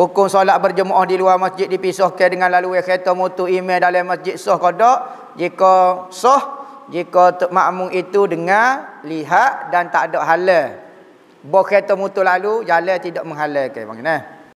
Hukum solat berjemaah di luar masjid dipisahkan dengan lalu kereta motor email dalam masjid sah ke tak? Jika sah, jika makmum itu dengar, lihat dan tak ada halal. bo kereta motor lalu, jalan tidak menghalalkan. Okay, Bagaimana?